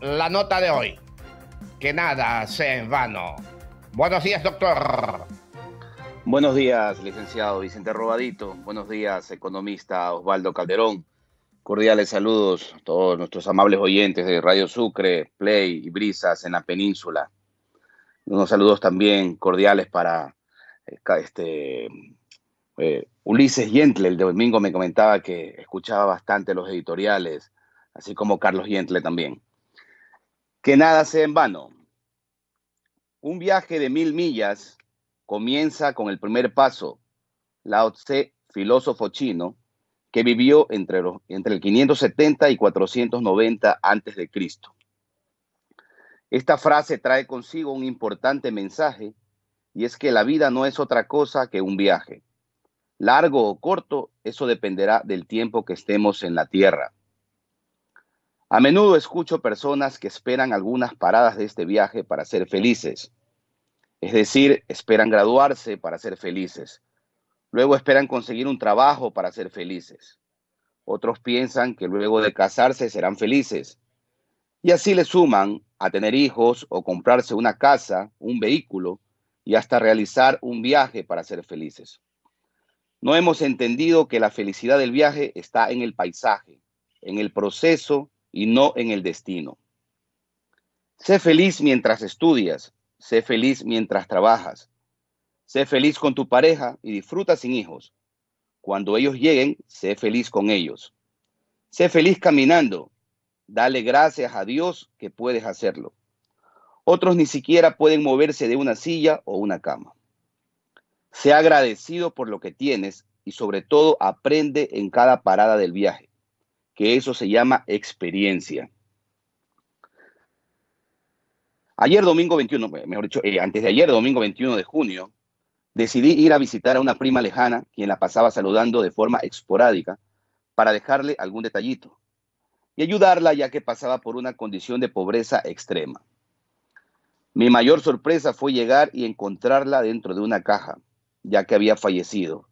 la nota de hoy. Que nada sea en vano. Buenos días, doctor. Buenos días, licenciado Vicente Robadito. Buenos días, economista Osvaldo Calderón. Cordiales saludos a todos nuestros amables oyentes de Radio Sucre, Play y Brisas en la península. Unos saludos también cordiales para eh, este, eh, Ulises Yentle. El domingo me comentaba que escuchaba bastante los editoriales, así como Carlos Yentle también. Que nada sea en vano. Un viaje de mil millas comienza con el primer paso. Lao Tse, filósofo chino, que vivió entre, entre el 570 y 490 a.C. Esta frase trae consigo un importante mensaje y es que la vida no es otra cosa que un viaje. Largo o corto, eso dependerá del tiempo que estemos en la Tierra. A menudo escucho personas que esperan algunas paradas de este viaje para ser felices. Es decir, esperan graduarse para ser felices. Luego esperan conseguir un trabajo para ser felices. Otros piensan que luego de casarse serán felices. Y así le suman a tener hijos o comprarse una casa, un vehículo y hasta realizar un viaje para ser felices. No hemos entendido que la felicidad del viaje está en el paisaje, en el proceso y no en el destino. Sé feliz mientras estudias, sé feliz mientras trabajas, sé feliz con tu pareja y disfruta sin hijos. Cuando ellos lleguen, sé feliz con ellos. Sé feliz caminando, dale gracias a Dios que puedes hacerlo. Otros ni siquiera pueden moverse de una silla o una cama. Sé agradecido por lo que tienes y sobre todo aprende en cada parada del viaje que eso se llama experiencia. Ayer domingo 21, mejor dicho, eh, antes de ayer domingo 21 de junio, decidí ir a visitar a una prima lejana, quien la pasaba saludando de forma esporádica, para dejarle algún detallito y ayudarla ya que pasaba por una condición de pobreza extrema. Mi mayor sorpresa fue llegar y encontrarla dentro de una caja, ya que había fallecido,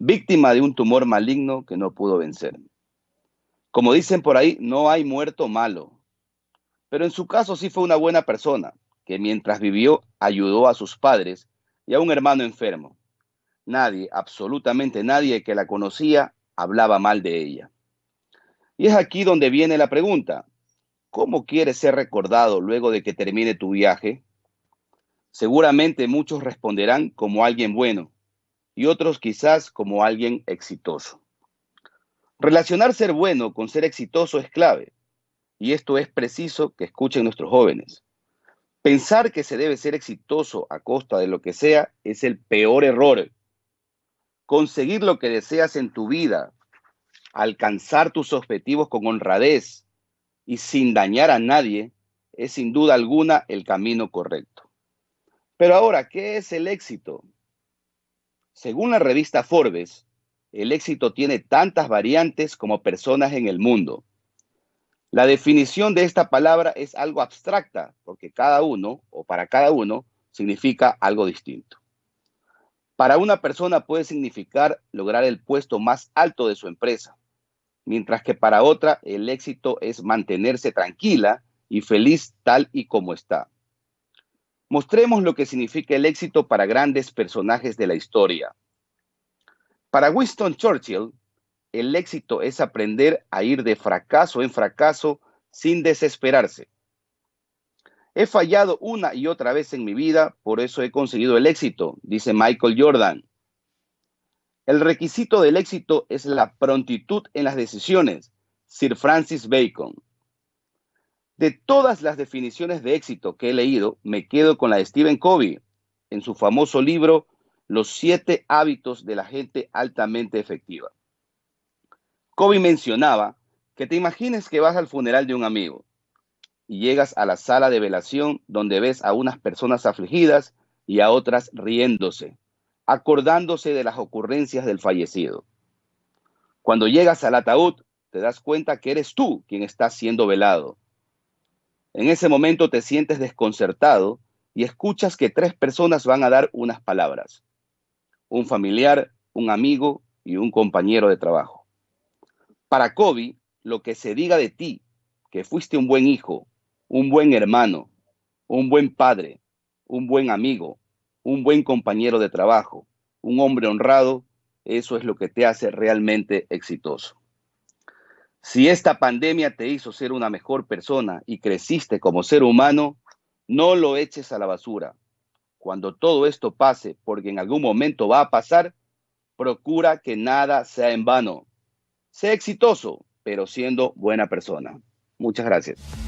víctima de un tumor maligno que no pudo vencerme. Como dicen por ahí, no hay muerto malo. Pero en su caso sí fue una buena persona, que mientras vivió ayudó a sus padres y a un hermano enfermo. Nadie, absolutamente nadie que la conocía, hablaba mal de ella. Y es aquí donde viene la pregunta, ¿cómo quieres ser recordado luego de que termine tu viaje? Seguramente muchos responderán como alguien bueno y otros quizás como alguien exitoso. Relacionar ser bueno con ser exitoso es clave, y esto es preciso que escuchen nuestros jóvenes. Pensar que se debe ser exitoso a costa de lo que sea es el peor error. Conseguir lo que deseas en tu vida, alcanzar tus objetivos con honradez y sin dañar a nadie, es sin duda alguna el camino correcto. Pero ahora, ¿qué es el éxito? Según la revista Forbes, el éxito tiene tantas variantes como personas en el mundo. La definición de esta palabra es algo abstracta, porque cada uno, o para cada uno, significa algo distinto. Para una persona puede significar lograr el puesto más alto de su empresa, mientras que para otra el éxito es mantenerse tranquila y feliz tal y como está. Mostremos lo que significa el éxito para grandes personajes de la historia. Para Winston Churchill, el éxito es aprender a ir de fracaso en fracaso sin desesperarse. He fallado una y otra vez en mi vida, por eso he conseguido el éxito, dice Michael Jordan. El requisito del éxito es la prontitud en las decisiones, Sir Francis Bacon. De todas las definiciones de éxito que he leído, me quedo con la de Stephen Covey en su famoso libro los siete hábitos de la gente altamente efectiva. Kobe mencionaba que te imagines que vas al funeral de un amigo y llegas a la sala de velación donde ves a unas personas afligidas y a otras riéndose, acordándose de las ocurrencias del fallecido. Cuando llegas al ataúd, te das cuenta que eres tú quien está siendo velado. En ese momento te sientes desconcertado y escuchas que tres personas van a dar unas palabras un familiar, un amigo y un compañero de trabajo. Para Kobe, lo que se diga de ti, que fuiste un buen hijo, un buen hermano, un buen padre, un buen amigo, un buen compañero de trabajo, un hombre honrado, eso es lo que te hace realmente exitoso. Si esta pandemia te hizo ser una mejor persona y creciste como ser humano, no lo eches a la basura. Cuando todo esto pase, porque en algún momento va a pasar, procura que nada sea en vano. Sé exitoso, pero siendo buena persona. Muchas gracias.